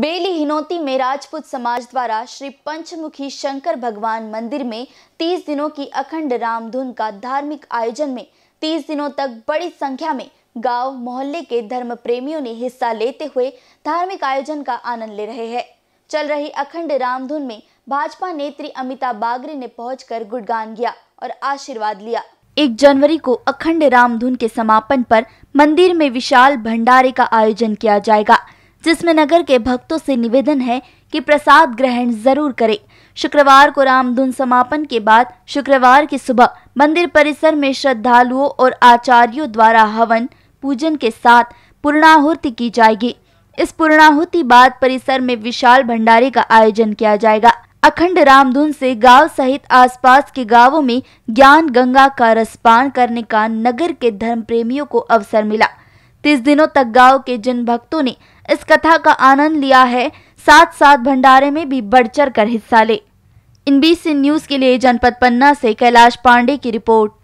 बेली हिनौती में राजपूत समाज द्वारा श्री पंचमुखी शंकर भगवान मंदिर में 30 दिनों की अखंड रामधुन का धार्मिक आयोजन में 30 दिनों तक बड़ी संख्या में गांव मोहल्ले के धर्म प्रेमियों ने हिस्सा लेते हुए धार्मिक आयोजन का आनंद ले रहे हैं चल रही अखंड रामधुन में भाजपा नेत्री अमिता बागरे ने पहुँच गुणगान किया और आशीर्वाद लिया एक जनवरी को अखंड रामधुन के समापन पर मंदिर में विशाल भंडारे का आयोजन किया जाएगा जिसमें नगर के भक्तों से निवेदन है कि प्रसाद ग्रहण जरूर करें शुक्रवार को रामधुन समापन के बाद शुक्रवार की सुबह मंदिर परिसर में श्रद्धालुओं और आचार्यों द्वारा हवन पूजन के साथ पूर्णाहुति की जाएगी इस पूर्णाहुति बाद परिसर में विशाल भंडारे का आयोजन किया जाएगा अखंड रामधुन से गांव सहित आसपास के गांवों में ज्ञान गंगा का रसपान करने का नगर के धर्म प्रेमियों को अवसर मिला तीस दिनों तक गांव के जिन भक्तों ने इस कथा का आनंद लिया है साथ साथ भंडारे में भी बढ़ चढ़ कर हिस्सा ले इन बीस न्यूज के लिए जनपद पन्ना से कैलाश पांडे की रिपोर्ट